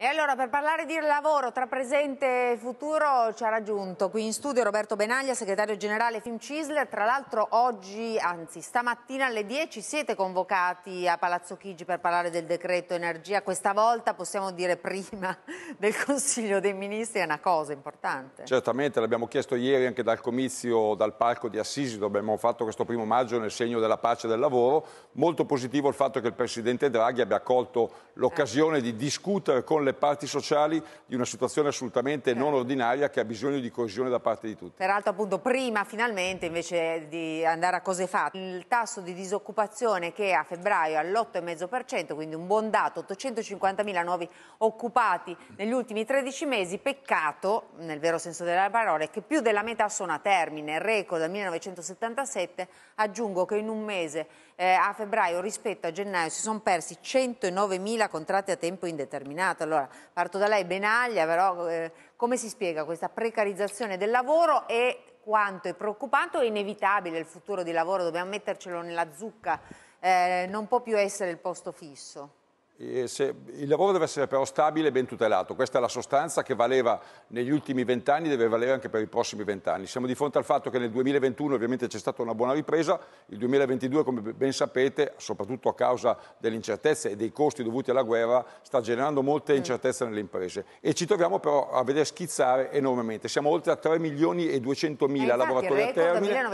E allora per parlare di lavoro tra presente e futuro ci ha raggiunto qui in studio Roberto Benaglia, segretario generale Film Cisler. Tra l'altro oggi, anzi stamattina alle 10 siete convocati a Palazzo Chigi per parlare del decreto energia. Questa volta possiamo dire prima del Consiglio dei Ministri è una cosa importante. Certamente, l'abbiamo chiesto ieri anche dal comizio dal palco di Assisi dove abbiamo fatto questo primo maggio nel segno della pace e del lavoro. Molto positivo il fatto che il Presidente Draghi abbia colto l'occasione di discutere con le le parti sociali di una situazione assolutamente certo. non ordinaria che ha bisogno di coesione da parte di tutti. Peraltro appunto prima finalmente invece di andare a cose fatte, il tasso di disoccupazione che a febbraio è all'8,5%, quindi un buon dato, 850.000 nuovi occupati negli ultimi 13 mesi, peccato nel vero senso della parola che più della metà sono a termine, record dal 1977, aggiungo che in un mese eh, a febbraio rispetto a gennaio si sono persi 109.000 contratti a tempo indeterminato. Allora, allora, parto da lei, Benaglia, però eh, come si spiega questa precarizzazione del lavoro e quanto è preoccupante o inevitabile il futuro di lavoro? Dobbiamo mettercelo nella zucca, eh, non può più essere il posto fisso. Se, il lavoro deve essere però stabile e ben tutelato. Questa è la sostanza che valeva negli ultimi vent'anni, deve valere anche per i prossimi vent'anni. Siamo di fronte al fatto che nel 2021 ovviamente c'è stata una buona ripresa, il 2022 come ben sapete, soprattutto a causa delle incertezze e dei costi dovuti alla guerra, sta generando molte mm. incertezze nelle imprese e ci troviamo però a vedere schizzare enormemente. Siamo oltre a 3 milioni e 200 mila lavoratori a termine,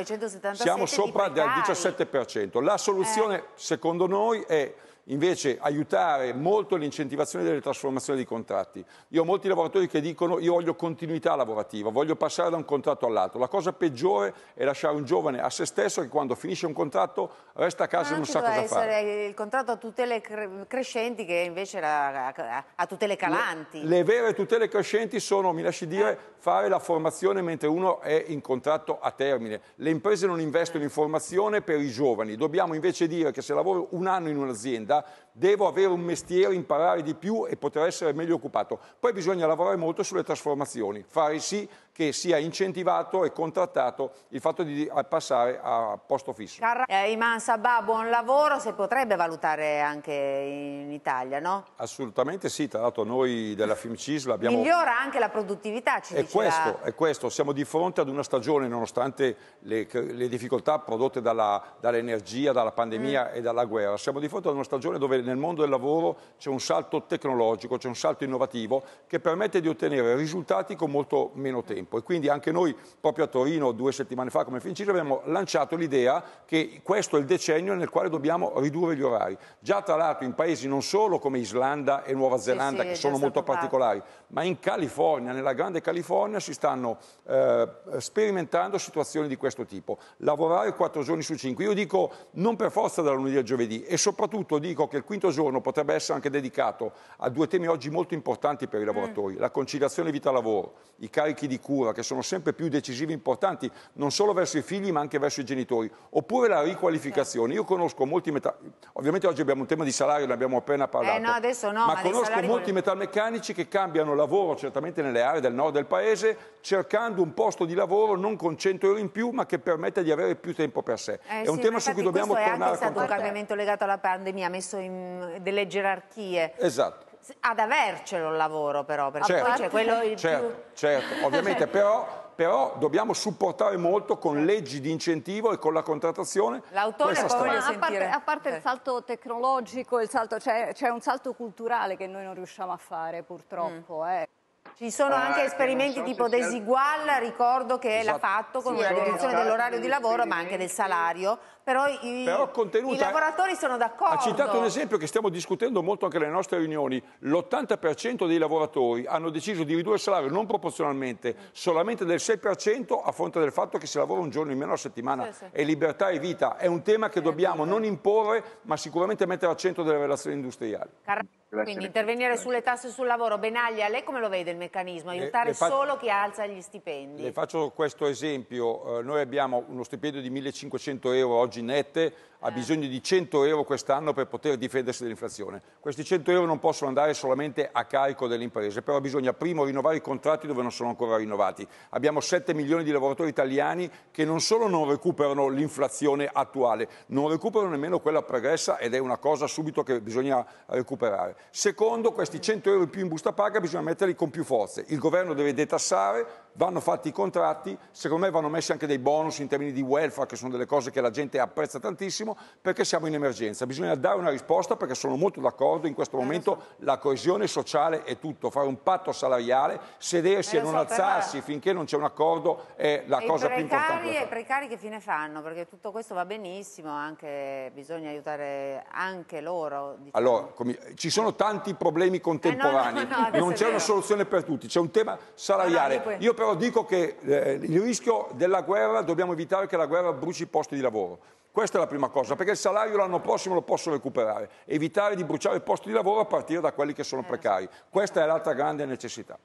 siamo sopra del 17%. La soluzione eh. secondo noi è invece aiutare molto l'incentivazione delle trasformazioni dei contratti. Io ho molti lavoratori che dicono io voglio continuità lavorativa, voglio passare da un contratto all'altro. La cosa peggiore è lasciare un giovane a se stesso che quando finisce un contratto resta a casa e non sa cosa fare. Il contratto a tutele cre crescenti che invece era a, a tutele calanti. Le, le, vere tutele crescenti sono, mi lasci dire, eh. fare la formazione mentre uno è in contratto a termine. Le imprese non investono eh. in formazione per i giovani, dobbiamo invece dire che se lavoro un anno in un'azienda domanda, devo avere un mestiere, imparare di più e poter essere meglio occupato. Poi bisogna lavorare molto sulle trasformazioni, fare sì che sia incentivato e contrattato il fatto di passare a posto fisso. Carra, eh, Iman Sabah, buon lavoro, se potrebbe valutare anche in Italia, no? Assolutamente sì, tra l'altro noi della FIMCIS l'abbiamo... Migliora anche la produttività, ci è questo, è questo, siamo di fronte ad una stagione, nonostante le, le difficoltà prodotte dall'energia, dall dalla pandemia mm. e dalla guerra, siamo di fronte ad una stagione dove nel mondo del lavoro c'è un salto tecnologico, c'è un salto innovativo che permette di ottenere risultati con molto meno tempo tempo. E quindi anche noi, proprio a Torino, due settimane fa come Finciclo, abbiamo lanciato l'idea che questo è il decennio nel quale dobbiamo ridurre gli orari. Già tra l'altro in paesi non solo come Islanda e Nuova Zelanda, sì, sì, che sono molto particolari, ma in California, nella grande California, si stanno eh, sperimentando situazioni di questo tipo. Lavorare quattro giorni su cinque. Io dico non per forza dal lunedì al giovedì e soprattutto dico che il quinto giorno potrebbe essere anche dedicato a due temi oggi molto importanti per i lavoratori, mm. la conciliazione vita-lavoro, i carichi di cura, cura, che sono sempre più decisivi e importanti, non solo verso i figli ma anche verso i genitori, oppure la riqualificazione. Io conosco molti metalmeccanici, ovviamente oggi abbiamo un tema di salario, ne abbiamo appena parlato, eh no, no, ma, ma conosco salari... molti metalmeccanici che cambiano lavoro certamente nelle aree del nord del paese cercando un posto di lavoro non con 100 euro in più ma che permette di avere più tempo per sé. Eh, è un sì, tema su cui dobbiamo tornare. È stato un cambiamento legato alla pandemia, ha messo in delle gerarchie. Esatto ad avercelo il lavoro però, perché certo, poi c'è certo. quello il certo, più... certo, ovviamente, però però dobbiamo supportare molto con leggi di incentivo e con la contrattazione. L'autore poi voglio a parte, a parte il eh. salto tecnologico, c'è, cioè, cioè un salto culturale che noi non riusciamo a fare purtroppo. Mm. Eh. Ci sono anche ah, esperimenti so tipo Desigual, è... ricordo che esatto. l'ha fatto con sì, una riduzione dell'orario di lavoro ma anche del salario, però i, però i eh. lavoratori sono d'accordo. Ha citato un esempio che stiamo discutendo molto anche nelle nostre riunioni, l'80% dei lavoratori hanno deciso di ridurre il salario non proporzionalmente, solamente del 6% a fronte del fatto che si lavora un giorno in meno a settimana. Sì, sì. E libertà e vita è un tema che dobbiamo non imporre ma sicuramente mettere al centro delle relazioni industriali. Car quindi intervenire sulle tasse sul lavoro. Benaglia, lei come lo vede il meccanismo? Aiutare le, le solo chi alza gli stipendi? Le faccio questo esempio. Eh, noi abbiamo uno stipendio di 1500 euro oggi nette, ha bisogno di 100 euro quest'anno per poter difendersi dall'inflazione. Questi 100 euro non possono andare solamente a carico delle imprese, però bisogna primo rinnovare i contratti dove non sono ancora rinnovati. Abbiamo 7 milioni di lavoratori italiani che non solo non recuperano l'inflazione attuale, non recuperano nemmeno quella pregressa ed è una cosa subito che bisogna recuperare. Secondo, questi 100 euro in più in busta paga bisogna metterli con più forze. Il governo deve detassare vanno fatti i contratti, secondo me vanno messi anche dei bonus in termini di welfare, che sono delle cose che la gente apprezza tantissimo, perché siamo in emergenza. Bisogna dare una risposta perché sono molto d'accordo, in questo eh, momento la coesione sociale è tutto, fare un patto salariale, sedersi eh, e non so, alzarsi però... finché non c'è un accordo è la e cosa precari, più importante. I precari che fine fanno? Perché tutto questo va benissimo, anche, bisogna aiutare anche loro. Diciamo. Allora, ci sono tanti problemi contemporanei, eh no, no, no, non c'è una soluzione per tutti, c'è un tema salariale. Io per però dico che eh, il rischio della guerra, dobbiamo evitare che la guerra bruci i posti di lavoro. Questa è la prima cosa, perché il salario l'anno prossimo lo posso recuperare. Evitare di bruciare i posti di lavoro a partire da quelli che sono eh. precari. Questa è l'altra grande necessità.